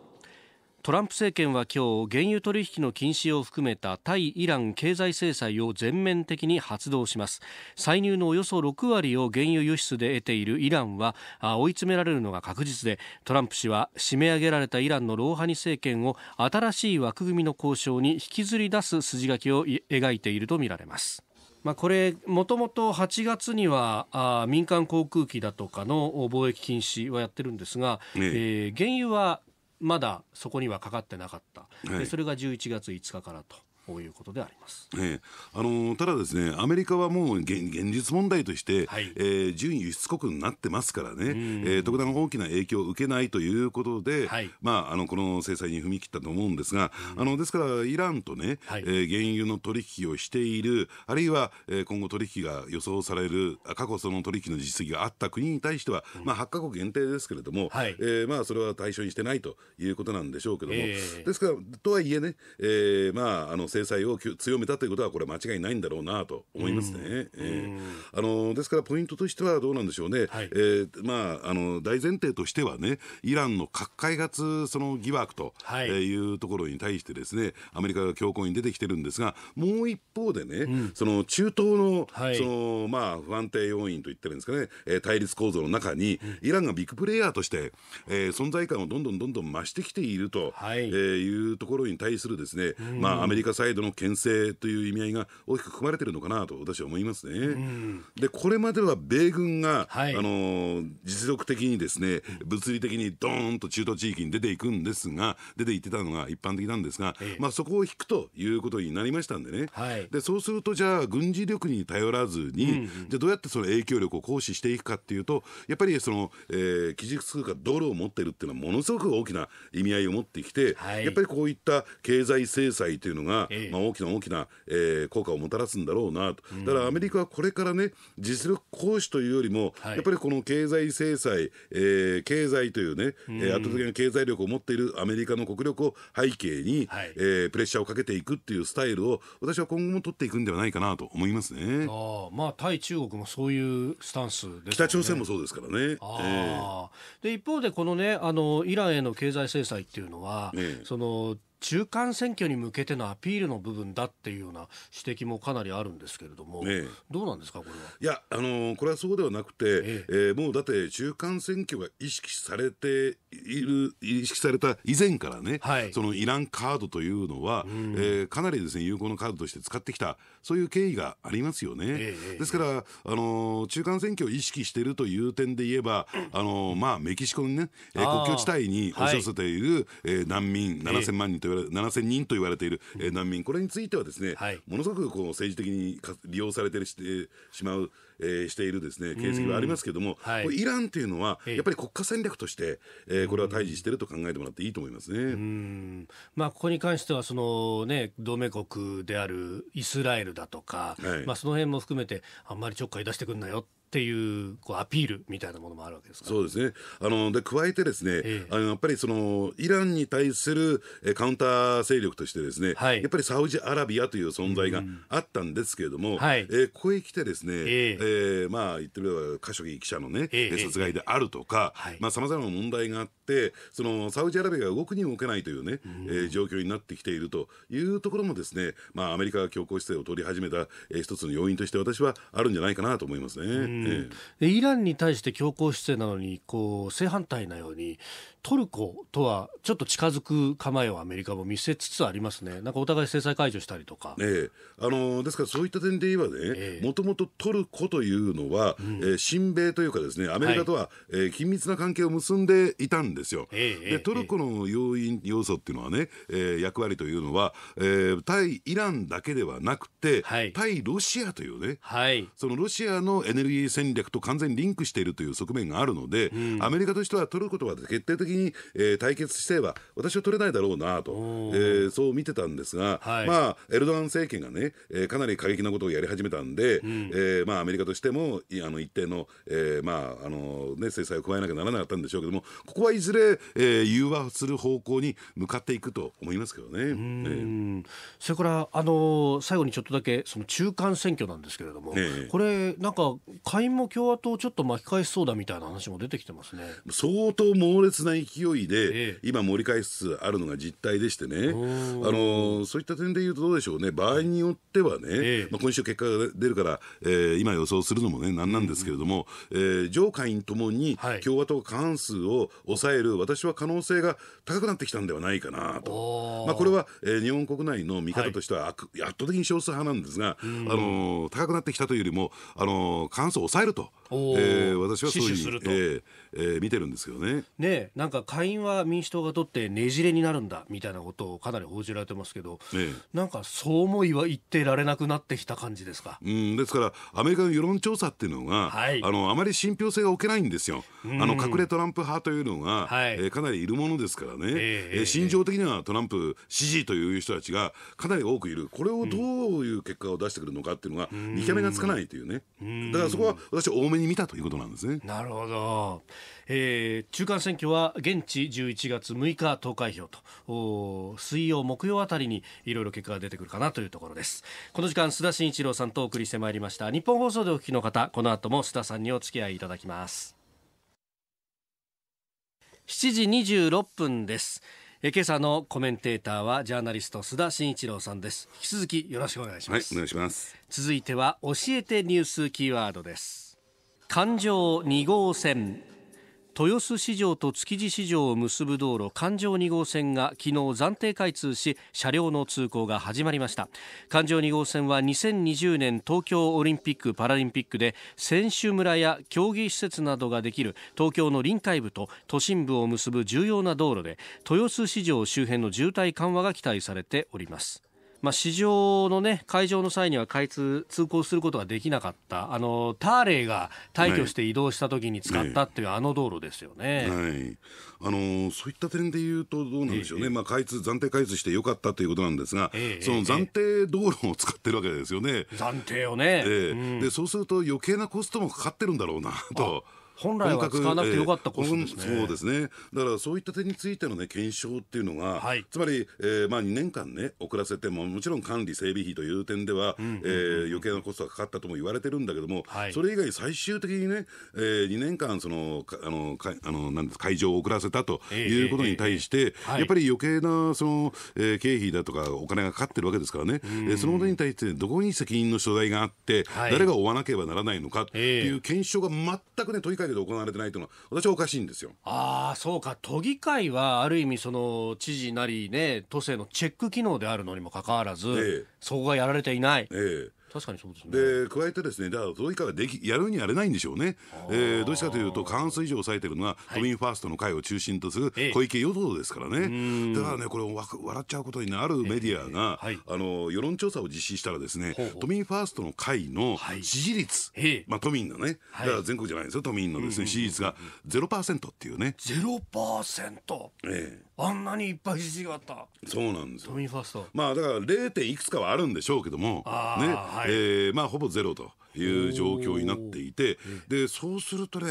トランプ政権は今日原油取引の禁止を含めた対イラン経済制裁を全面的に発動します歳入のおよそ6割を原油輸出で得ているイランは追い詰められるのが確実でトランプ氏は締め上げられたイランのローハニ政権を新しい枠組みの交渉に引きずり出す筋書きを描いているとみられますまあ、これ、もともと8月にはあ民間航空機だとかの貿易禁止はやってるんですが、ええー、原油はまだそこにはかかってなかった、はい、それが11月5日からとういうことであります、えー、あのただですねアメリカはもう現実問題として、はい、えー、純輸出国になってますからね、えー、特段大きな影響を受けないということで、はい、まあ、あのこの制裁に踏み切ったと思うんですが、うん、あのですからイランとね、はい、えー、原油の取引をしているあるいは、えー、今後取引が予想される過去その取引の実績があった国に対しては、うん、まあ、8か国限定ですけれども、はい、えー、まあ、それは対象にしてないということなんでしょうけども、えー、ですからとはいえね、えーまあ、あの制制裁を強めたということは、これ、間違いないんだろうなと思いますね。えー、あのですから、ポイントとしてはどうなんでしょうね、はえまあ、あの大前提としてはね、イランの核開発その疑惑というところに対して、ですね、はい、アメリカが強硬に出てきてるんですが、もう一方でね、うん、その中東の,、そのまあ、不安定要因といってるんですかね、えー、対立構造の中に、イランがビッグプレイヤーとして、えー、存在感をどんどんどんどん増してきていると、はいえいうところに対するですね、まあ、アメリカサイイドの牽制という意味合いが大きく含まれてるのかなと私は思いますね。でこれまでは米軍が、はい、あの実力的にですね物理的にドーンと中東地域に出ていくんですが出ていってたのが一般的なんですが、ええ、まあ、そこを引くということになりましたんでね、はい、でそうするとじゃあ軍事力に頼らずに、じゃあどうやってその影響力を行使していくかっていうとやっぱりその、えー、基軸通貨ドルを持ってるっていうのはものすごく大きな意味合いを持ってきて、はい、やっぱりこういった経済制裁というのがまあ、大きな大きな、えー、効果をもたらすんだろうなと、だからアメリカはこれからね、実力行使というよりも、やっぱりこの経済制裁、えー、経済というね、え圧倒的な経済力を持っているアメリカの国力を背景に、はい、えー、プレッシャーをかけていくっていうスタイルを、私は今後も取っていくんではないかなと思いますねあまあ、対中国もそういうスタンス、ね、北朝鮮もそうですからね。あえー、で一方で、このねあの、イランへの経済制裁っていうのは、えその中間選挙に向けてのアピールの部分だっていうような指摘もかなりあるんですけれども、ええ、どうなんですか、これは。いや、あのー、これはそうではなくて、えええー、もうだって、中間選挙が意識されている、意識された以前からね、はい、そのイランカードというのは、うん、えー、かなりですね、有効のカードとして使ってきた、そういう経緯がありますよね。ですから、あのー、中間選挙を意識しているという点で言えば、あのまあ、メキシコにね、えー、国境地帯に押し寄せている、はえ難民7000万人という言われ7000人と言われている、難民、これについてはですね、はい、ものすごくこう政治的に利用されてし,、てしまう、えー、しているですね形跡はありますけれども、はい、イランっていうのは、やっぱり国家戦略として、えー、これは対峙していると考えてもらっていいと思いますね。まあ、ここに関してはその、ね、同盟国であるイスラエルだとか、はい、まあ、その辺も含めて、あんまりちょっかい出してくんなよってっていうこうアピールみたいなものもあるわけですかそうですねあので加えてですね、えー、あのやっぱりそのイランに対するカウンター勢力としてですね、はい、やっぱりサウジアラビアという存在があったんですけれども、はい、えー、ここへ来てですね、えー、えー、まあ言ってみればカショギ記者のね、えー、殺害であるとか、えー、まあさまざまな問題があってそのサウジアラビアが動くに動けないというね、うん、えー、状況になってきているというところもですね、まあアメリカが強硬姿勢を取り始めた、えー、一つの要因として私はあるんじゃないかなと思いますね。うんイランに対して強硬姿勢なのにこう正反対なようにトルコとはちょっと近づく構えをアメリカも見せつつありますね、なんかお互い制裁解除したりとか。ええ、あのですから、そういった点で言えばね、もともとトルコというのは、うん、え親米というか、ですねアメリカとは、はい、えー、緊密な関係を結んでいたんですよ。ええ、でトルコの要因、要素っていうのはね、えー、役割というのは、えー、対イランだけではなくて、はい、対ロシアというね、はい、そのロシアのエネルギー戦略と完全にリンクしているという側面があるので、うん、アメリカとしてはトルコとは決定的に、えー、対決しては私は取れないだろうなと、えー、そう見てたんですが、はい、まあ、エルドアン政権がね、えー、かなり過激なことをやり始めたんで、うん、えー、まあ、アメリカとしてもあの一定の、えーまああのね、制裁を加えなきゃならなかったんでしょうけどもここはいずれ、えー、融和する方向に向かっていくと思いますけどね。うんえー、それからあの最後にちょっとだけその中間選挙なんですけれども、えこれなんか下院も共和党ちょっと巻き返しそうだみたいな話も出てきてますね。相当猛烈な勢いで、今盛り返しつつあるのが実態でしてね、あのそういった点でいうとどうでしょうね、場合によってはね、まあ、今週結果が出るから、えー、今予想するのもね、なんなんですけれども、えー、上下院ともに共和党過半数を抑える、私は可能性が高くなってきたんではないかなと、まあ、これは、えー、日本国内の見方としては、圧倒的に少数派なんですが、あの高くなってきたというよりも、あの過半数を抑えると、えー、私はそういう。ふうに。ええー、見てるんですけどね。ねなんか下院は民主党が取ってねじれになるんだみたいなことをかなり報じられてますけど、ね、なんかそうは言ってられなくなってきた感じですか。うんですからアメリカの世論調査っていうのが、はい、あのあまり信憑性が置けないんですよ。あの隠れトランプ派というのが、はい、えー、かなりいるものですからね、えー、心情的にはトランプ支持という人たちがかなり多くいるこれをどういう結果を出してくるのかっていうのが見極めがつかないというねだからそこは私多めに見たということなんですね。なるほどえー、中間選挙は現地11月6日投開票と水曜木曜あたりにいろいろ結果が出てくるかなというところですこの時間須田慎一郎さんとお送りしてまいりました日本放送でお聞きの方この後も須田さんにお付き合いいただきます7時26分ですえ今朝のコメンテーターはジャーナリスト須田慎一郎さんです引き続きよろしくお願いします、はい、お願いします続いては教えてニュースキーワードです環状2号線豊洲市場と築地市場を結ぶ道路環状2号線が昨日暫定開通し車両の通行が始まりました環状2号線は2020年東京オリンピック・パラリンピックで選手村や競技施設などができる東京の臨海部と都心部を結ぶ重要な道路で豊洲市場周辺の渋滞緩和が期待されておりますまあ、市場の、ね、会場の際には開通通行することができなかったあのターレイが退去して移動した時に使ったっていう、あの道路ですよね、はい、あのそういった点でいうとどうなんでしょうね、ええ、まあ、開通暫定開通してよかったということなんですが、え、その暫定道路を使ってるわけですよね。暫定をね、うん、でそうすると余計なコストもかかってるんだろうなと。本来は使わなくてよかったですね、えー、そうですねだからそういった点についてのね検証っていうのが、はい、つまり、えー、まあ2年間ね遅らせてももちろん管理整備費という点では、うえ余計なコストがかかったとも言われてるんだけども、はい、それ以外最終的にね、えー、2年間そのあのかあのなんです会場を遅らせたということに対して、はい、やっぱり余計なその、えー、経費だとかお金がかかってるわけですからね、えー、そのことに対してどこに責任の所在があって、誰が負わなければならないのかっていう検証が全くね問いかけけど行われてないというのは私はおかしいんですよ。ああそうか都議会はある意味その知事なりね都政のチェック機能であるのにもかかわらず、ええ、そこがやられていない。ええ確かにそうですねで加えてですねだからそれができやるにやれないんでしょうね、えー、どうしたというと過半数以上抑えてるのは、はい、都民ファーストの会を中心とする小池与党ですからね、だからねこれわ笑っちゃうことになるメディアが、はい、あの世論調査を実施したらですね都民ファーストの会の支持率、はい、まあ、都民のねだから全国じゃないですよ都民のですね、支持率が0%っていうね。0%? ええあんなにいっぱい実績があったそうなんですよまあだから 0. いくつかはあるんでしょうけどもね、はい、えー、まあほぼゼロという状況になっていて、で、そうするとね、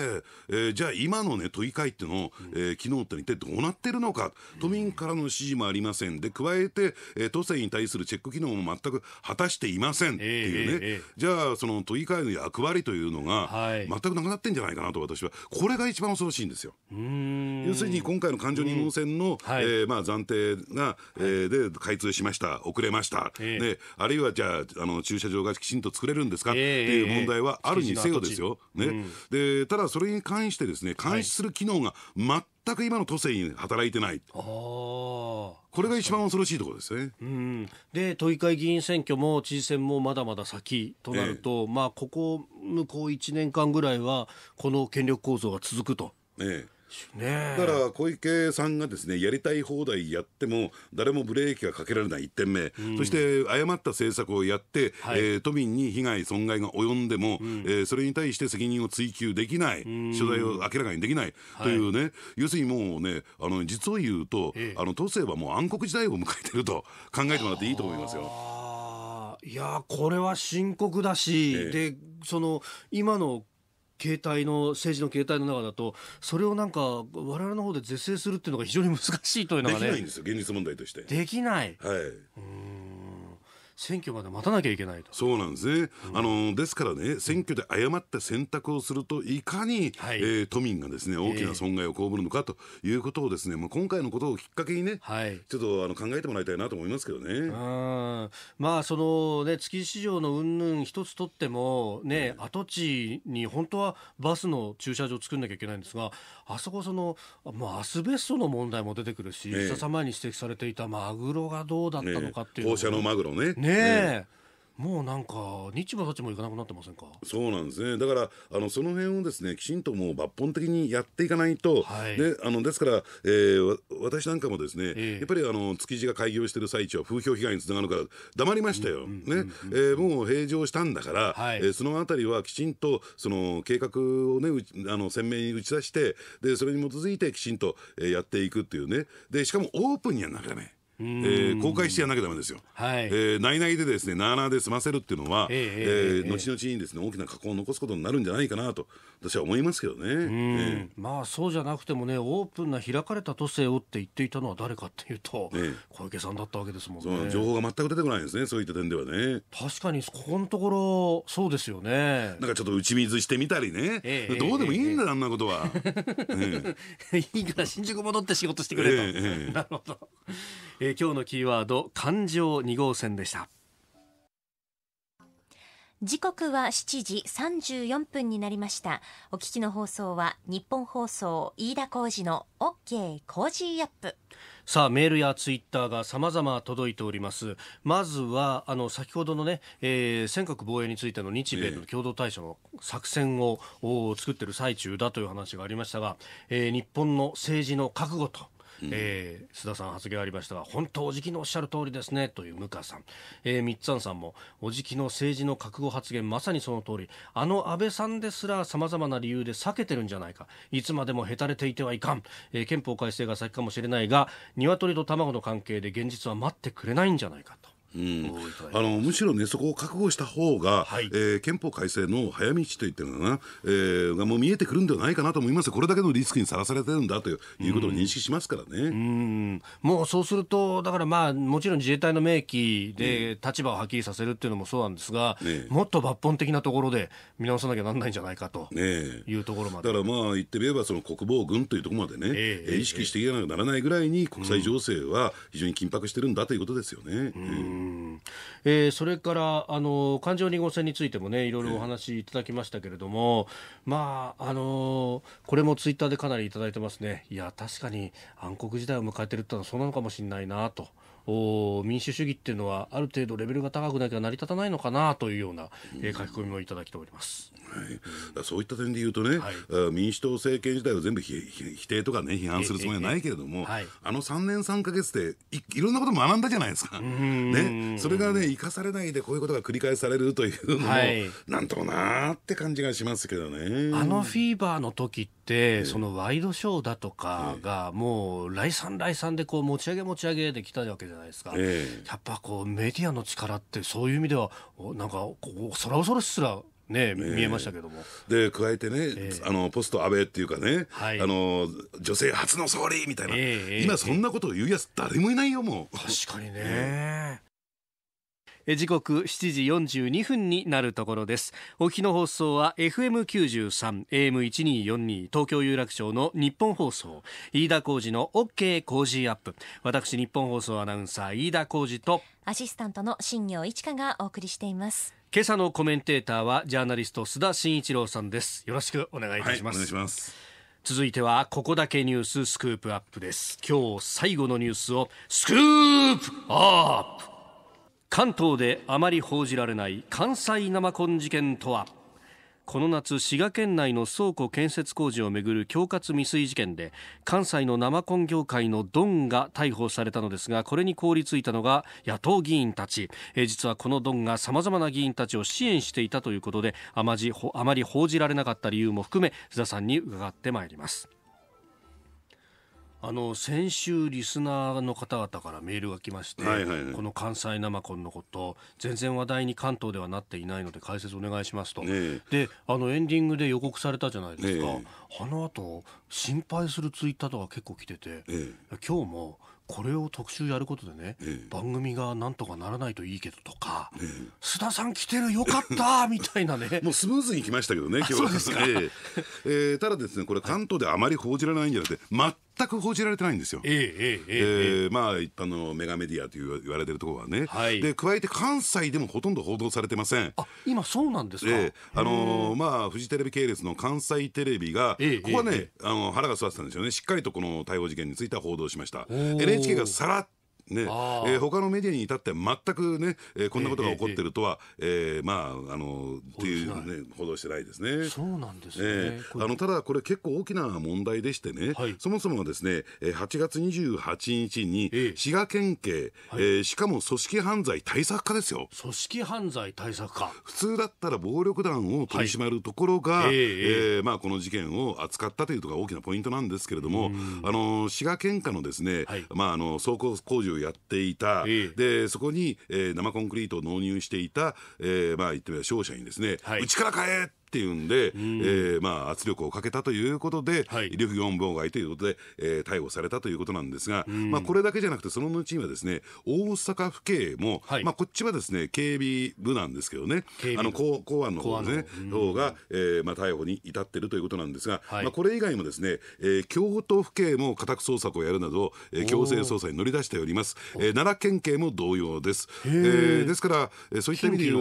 えー、じゃあ今のね、都議会っていうのを、えー、昨日って一体どうなってるのか、都民からの指示もありません。で、加えて、えー、都政に対するチェック機能も全く果たしていませんっていうね、えー、じゃあその都議会の役割というのが、全くなくなってんじゃないかなと私は、これが一番恐ろしいんですよ。要するに今回の環状2号線の、はい、えー、まあ、暫定が、えー、で開通しました、遅れました、えー、であるいはじゃああの駐車場がきちんと作れるんですか、えーいう問題はあるにせよですよ、ね、うん、でただそれに関してですね監視する機能が全く今の都政に働いてない、はい、これが一番恐ろしいところですね、うん、で都議会議員選挙も知事選もまだまだ先となると、えまあ、ここ向こう1年間ぐらいはこの権力構造が続くと。えね、だから小池さんがですねやりたい放題やっても誰もブレーキがかけられない1点目、うん、そして誤った政策をやって、はい、えー、都民に被害損害が及んでも、うん、えー、それに対して責任を追及できない、うん、所在を明らかにできないというね、はい、要するにもうねあの実を言うと、ええ、あの都政はもう暗黒時代を迎えてると 考えてもらっていいと思いますよ。いやこれは深刻だし、ええ、でその今の携帯の政治の携帯の中だとそれをなんか我々の方で是正するっていうのが非常に難しいというのがねできないんですよ現実問題としてできないはいうん選挙まで待たなきゃいけないとそうなんですね、あのですからね選挙で誤った選択をするといかに、はい、えー、都民がですね大きな損害を被るのかということをですね、まあ、今回のことをきっかけにね、はい、ちょっとあの考えてもらいたいなと思いますけどね。まあそのね築地市場の云々一つとってもね、うん、跡地に本当はバスの駐車場作んなきゃいけないんですがあそこその、まあ、アスベストの問題も出てくるし、ええ、さ前に指摘されていたマグロがどうだったのかっていう、ね、放射能マグロねねねもうなんか日もたちも行かなくなってませんかそうなんですねだからあのその辺をですねきちんともう抜本的にやっていかないと、はい、であのですから、えー、私なんかもですね、えー、やっぱりあの築地が開業してる最中は風評被害につながるから黙りましたよ、ねえもう閉場したんだから、はい、えー、その辺りはきちんとその計画をねあの鮮明に打ち出してでそれに基づいてきちんと、えやっていくっていうねでしかもオープンにはならない。えー、公開してやらなきゃだめですよ。はい、えー、内々でですねなあなあで済ませるっていうのは、えー、えーえー後々にですね大きな加工を残すことになるんじゃないかなと私は思いますけどね。えー、まあそうじゃなくてもねオープンな開かれた都政をって言っていたのは誰かっていうと、えー、小池さんだったわけですもんね。情報が全く出てこないですねそういった点ではね。確かにここのところそうですよね。なんかちょっと打ち水してみたりね、えー、どうでもいいんだ、えー、あんなことは。いいから新宿戻って仕事してくれと。なるほど。えーえ今日のキーワード感情二号線でした時刻は7時34分になりましたお聞きの放送は日本放送飯田浩司の OK ジーアップさあメールやツイッターがさまざま届いておりますまずはあの先ほどのね、えー、尖閣防衛についての日米の共同対処の作戦を、えー、作っている最中だという話がありましたが、えー、日本の政治の覚悟とうん、えー、須田さん発言ありましたが本当おじきのおっしゃる通りですねという向川さん、えー、三つさんもおじきの政治の覚悟発言まさにその通りあの安倍さんですらさまざまな理由で避けてるんじゃないかいつまでもへたれていてはいかん、えー、憲法改正が先かもしれないが鶏と卵の関係で現実は待ってくれないんじゃないかと。うん、あのむしろねそこを覚悟した方が、はい、えー、憲法改正の早道といってるのな、えー、がもう見えてくるんではないかなと思いますこれだけのリスクにさらされてるんだといういうことを認識しますからね、うん、もうそうするとだからまあもちろん自衛隊の明記で立場をはっきりさせるっていうのもそうなんですが、ね、もっと抜本的なところで見直さなきゃなんないんじゃないかというところまで、ね、だからまあ言ってみればその国防軍というところまでね、えー、意識していかなきゃならないぐらいに国際情勢は非常に緊迫してるんだということですよね。うんえー、それからあの環状2号線についてもねいろいろお話いただきましたけれども、えー、まああのこれもツイッターでかなりいただいてますねいや確かに暗黒時代を迎えているってのはそうなのかもしれないなと民主主義っていうのはある程度レベルが高くなきゃ成り立たないのかなというような、えー、書き込みもいただきております、はい、そういった点でいうとね、はい、民主党政権自体を全部否定とか、ね、批判するつもりはないけれども、あの3年3か月でいいろんなこと学んだじゃないですか、ね、それがね生かされないでこういうことが繰り返されるというのも、はい、なんともなーって感じがしますけどね。あのフィーバーの時って、そのワイドショーだとかが、もう来産来産でこう持ち上げ持ち上げできたわけじゃないですか、やっぱこうメディアの力ってそういう意味ではなんかこうそらしすらね、見えましたけども。で加えてね、えー、あのポスト安倍っていうかね、はい、あの女性初の総理みたいな、えー、今そんなことを言うやつ誰もいないよもう。確かにね 時刻7時42分になるところですお聞の放送は FM93 AM1242 東京有楽町の日本放送飯田浩二の OK 工事アップ私日本放送アナウンサー飯田浩二とアシスタントの新業一華がお送りしています今朝のコメンテーターはジャーナリスト須田慎一郎さんですよろしくお願いいたします、はい、お願いします続いてはここだけニューススクープアップです今日最後のニュースをスクープアップ関東であまり報じられない関西生コン事件とはこの夏滋賀県内の倉庫建設工事をめぐる恐喝未遂事件で関西の生コン業界のドンが逮捕されたのですがこれに凍りついたのが野党議員たちえ実はこのドンがさまざまな議員たちを支援していたということであまじあまり報じられなかった理由も含め須田さんに伺ってまいります。あの先週リスナーの方々からメールが来まして、はいはいはい、この関西生コンのこと全然話題に関東ではなっていないので解説お願いしますと、ね、であのエンディングで予告されたじゃないですか、ね、あの後心配するツイッターとか結構来てて、ね、今日もこれを特集やることでね、ええ、番組がなんとかならないといいけどとか、え、須田さん来てるよかった みたいなねもうスムーズに来ましたけどね今日はですか、ええただですねこれ関東であまり報じられないんじゃなくて全く報じられてないんですよ。ええええまあ一般のメガメディアと言われてるところはね、はい、で加えて関西でもほとんど報道されてません。あ今そうなんですか、あのー、まあフジテレビ系列の関西テレビが、ここはね、あの腹が据わってたんですよねしっかりとこの逮捕事件については報道しました。付がさらっね、えー、他のメディアに至って全くね、えー、こんなことが起こってるとは、ええまあ、あの、っていう、ね、報道してないですね。そうなんですね。あの、ただ、これ結構大きな問題でしてね、そもそもはですね、8月28日に、滋賀県警、ええしかも組織犯罪対策課ですよ。組織犯罪対策課。普通だったら暴力団を取り締まるところが、ええまあ、この事件を扱ったというのが大きなポイントなんですけれども、あの、滋賀県下のですね、まあ、あの、走行工事やっていた、でそこに、えー、生コンクリートを納入していた、えー、まあ言ってみれば商社にですね、うちから買えっていうんで、うん、えー、まあ、圧力をかけたということで、はい、業務妨害ということで、えー、逮捕されたということなんですが、うん、まあ、これだけじゃなくて、その後にはですね大阪府警も、はい、まあ、こっちはですね警備部なんですけどね、あの公公安の方ね、方が、えーまあ、逮捕に至っているということなんですが、はい、まあ、これ以外もですね、えー、京都府警も家宅捜索をやるなど、えー、強制捜査に乗り出しております、えー、奈良県警も同様です。えー、ですから、えー、そういった意味で、え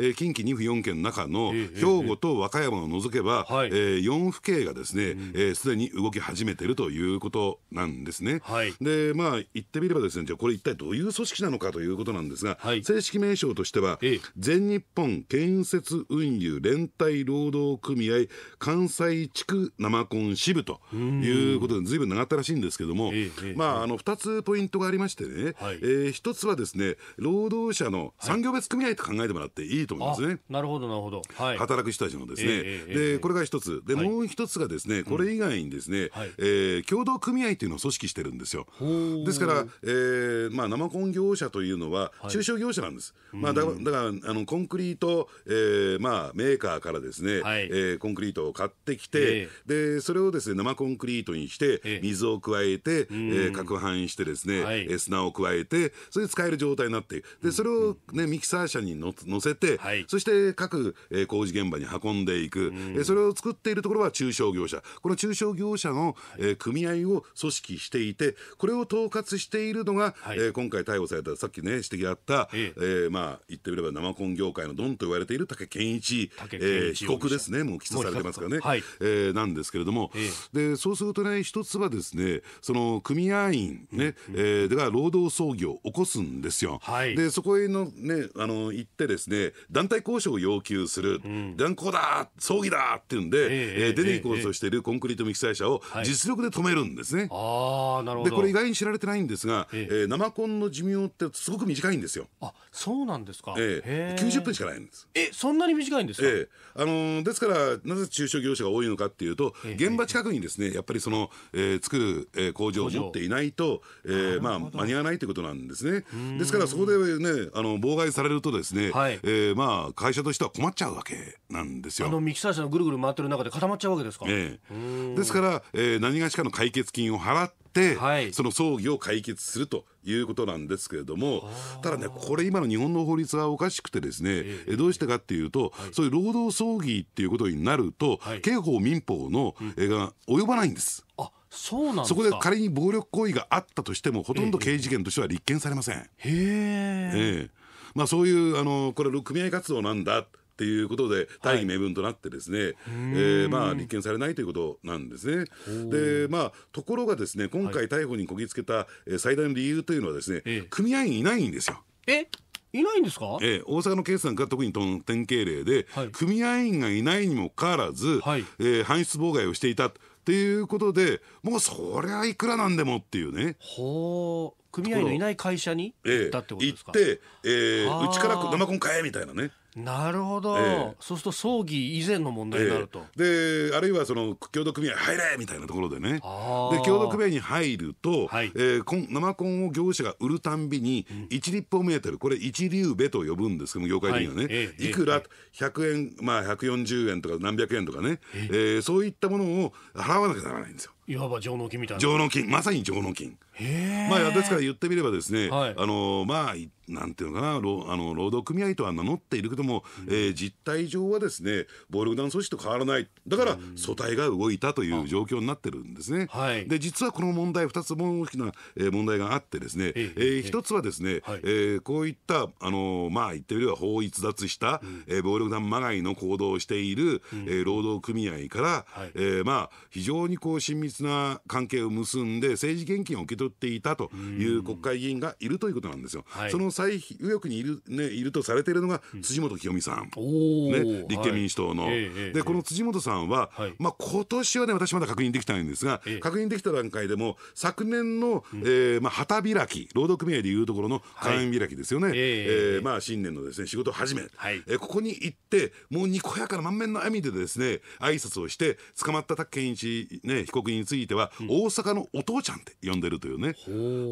ー、近畿2府4県の中の兵庫庫と和歌山を除けば、はい、えー、4府警がですね、うん、えー、すでに動き始めているということなんですね。はい、で、まあ、言ってみればですね、じゃあこれ一体どういう組織なのかということなんですが、はい、正式名称としては、ええ、全日本建設運輸連帯労働組合関西地区生コン支部ということで、ずいぶん長ったらしいんですけども、え、まあ、あの、2つポイントがありましてね、はい、えー、1つはですね、労働者の産業別組合と考えてもらっていいと思いますね。なるほど、なるほど。はい、働くしたちゃですね、でこれが一つで、はい、もう一つがですねこれ以外にですね、うんはい、えー、協同組合というのを組織してるんですよですから、えーまあ、生コン業者というのは中小業者なんです、はい、まあ、だだからあのコンクリート、えーまあ、メーカーからですね、はい、えー、コンクリートを買ってきて、えー、でそれをですね生コンクリートにして水を加えて、えー、えー、攪拌してですね、はい、砂を加えてそれで使える状態になってでそれを、ね、ミキサー車に乗せて、はい、そして各、えー、工事現場に運んでいく、えそれを作っているところは中小業者、この中小業者の、え組合を組織していて、これを統括しているのが、はい、え今回逮捕された、さっきね、指摘があった、ええまあ、言ってみれば生コン業界のドンと言われている武健一、えー、被告ですね、もう起訴されてますからね、はい、えなんですけれども、でそうするとね、一つはですね、その組合員ね、うえが労働葬儀を起こすんですよ。はい、でそこへのねあの行ってですね団体交渉を要求する、団ここだ葬儀だっていうんで、えー、出ていこうとしているコンクリートミキサー車を実力で止めるんですね。はい、あなるほどでこれ意外に知られてないんですが、ええー、生コンの寿命ってすごく短いんですよ。あそうなんですか、えー、90分しかないんです。えそんなに短いんですか、えー、あのー、ですからなぜ中小業者が多いのかっていうと、現場近くにですねやっぱりその、えー、作る、えー、工場を持っていないと、えーまあ、間に合わないということなんですね。ですからそこでねあの妨害されるとですね、はい、えー、まあ会社としては困っちゃうわけなんんですよあのミキサー車のぐるぐる回ってる中で固まっちゃうわけですか、ええ、ですから、えー、何がしかの解決金を払って、はい、その葬儀を解決するということなんですけれどもただねこれ今の日本の法律はおかしくてですね、えどうしてかっていうと、はい、そういう労働葬儀っていうことになると、はい、刑法民法の、えが及ばないんです。あそうなんそこで仮に暴力行為があったとしてもほとんど刑事件としては立件されません。ええええまあ、そういうあのこれ組合活動なんだっていうことで大義名分となってですね、はい、えー、まあ立件されないということなんですね。でまあところがですね今回逮捕にこぎつけた最大の理由というのはですね、はい、組合員いないんですよ。えいないんですか、ええ、大阪のケースなんか特に典型例で、はい、組合員がいないにもかかわらず、はい、えー、搬出妨害をしていたっていうことでもうそりゃいくらなんでもっていうね。ほう組合員のいない会社に行ったってことですか、ええ、行って、えー、うちから生コン買えみたいなね。なるほど、えー、そうすると葬儀以前の問題になると、えー、であるいはその共同組合入れみたいなところでねで共同組合に入ると、はい、えー、こん生コンを業者が売るたんびに1立方メートル、うん、これ一流べと呼ぶんですけど業界的にはね、はいえー、いくら100円、まあ、140円とか何百円とかね、えー、そういったものを払わなきゃならないんですよ。いわば上納金みたいな上納金まさに上納金まあですから言ってみればですね、はい、あのまあなんていうのかなあの労働組合とは名乗っているけどもも、えー、実態上はですね暴力団組織と変わらないだから組対が動いたという状況になってるんですね。はい、で実はこの問題2つ大きな問題があってですね、えー、えー、1つはですね、はい、えー、こういったあのまあ言ってみれば法逸脱した、うん、えー、暴力団まがいの行動をしている、うん、え労働組合から、はい、えー、まあ非常にこう親密な関係を結んで政治献金を受け取っていたという国会議員がいるということなんですよ。その最右翼にいるねいるとされているのが辻元本清美さん、ね、立憲民主党の、はい、でこの辻元さんは、はい、まあ、今年はね私まだ確認できてないんですが、確認できた段階でも昨年の、うん、えー、まあ、旗開き労働組合でいうところの会員開きですよね、はい、えー、まあ、新年のです、ね、仕事始め、はい、えここに行ってもうにこやかな満面の笑みでですね挨拶をして捕まった宅健一、ね、被告については、うん、大阪のお父ちゃんって呼んでるというね、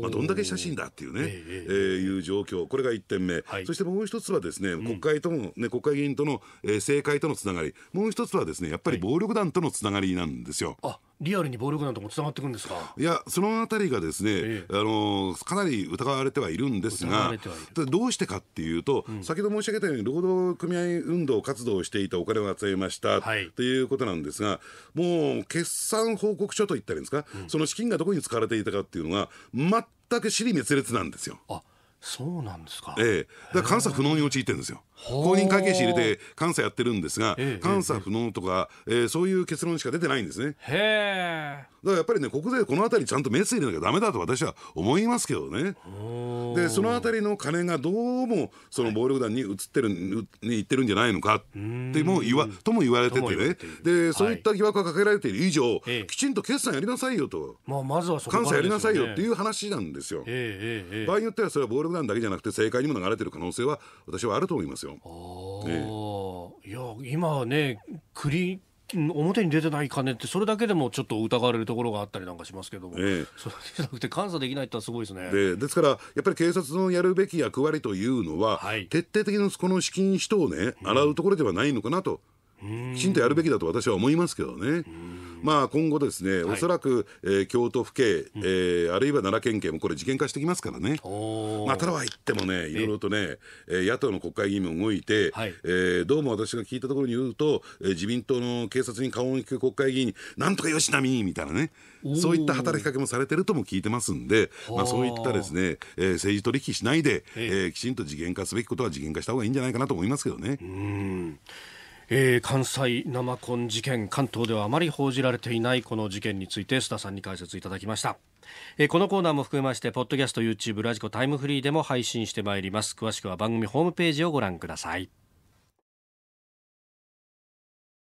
まあ、どんだけ写真だっていうね、ええいう状況これが1点目、そしてもう一つはですね国会ととも、ね、国会議員との、えー、政界とのつながり、もう一つはですね、やっぱり暴力団とのつながりなんですよ。はい、あリアルに暴力団ともつながっていくんですかいや、そのあたりがですね、ええ、あのかなり疑われてはいるんですが、どうしてかっていうと、うん、先ほど申し上げたように、労働組合運動活動をしていたお金を集めました、はい、ということなんですが、もう決算報告書といったらいいんですか、うん、その資金がどこに使われていたかっていうのが、全く尻滅裂なんですよ。あそうなんですか。ええ、だ監査不能に陥ってるんですよ。公認会計士入れて監査やってるんですが、監査不能とか、えー、そういう結論しか出てないんですね。へえ。だからやっぱりね国税この辺りちゃんと目つ入れなきゃダメだと私は思いますけどね。でその辺りの金がどうもその暴力団に移ってる、はい、に行ってるんじゃないのかってもいわとも言われててね。でそういった疑惑がかけられている以上、ええ、きちんと決算やりなさいよと、まあまずは監査やりなさいよっていう話なんですよ。ええええ、場合によってはそれは暴力ルガンだけじゃなくて政界にも流れてる可能性は私はあると思いますよ。ね、いや今はね栗表に出てないかねってそれだけでもちょっと疑われるところがあったりなんかしますけども、ええ、それじゃなくて監査できないってすごいですねでですからやっぱり警察のやるべき役割というのは、はい、徹底的にこの資金使途をね洗うところではないのかなと、うん、きちんとやるべきだと私は思いますけどね。うんまあ、今後ですね、おそらく、えー、京都府警、えー、あるいは奈良県警もこれ事件化してきますからね。まあ、ただは言ってもね、いろいろとね、え野党の国会議員も動いて、はい、えー、どうも私が聞いたところによると、えー、自民党の警察に顔を引く国会議員に、なんとかよしなみみたいなね、そういった働きかけもされてるとも聞いてますんで、まあ、そういったですね、えー、政治取引しないで、えー、きちんと時限化すべきことは時限化した方がいいんじゃないかなと思いますけどね。うんえー、関西生コン事件関東ではあまり報じられていないこの事件について須田さんに解説いただきました、えー、このコーナーも含めましてポッドキャスト YouTube ラジコタイムフリーでも配信してまいります詳しくは番組ホームページをご覧ください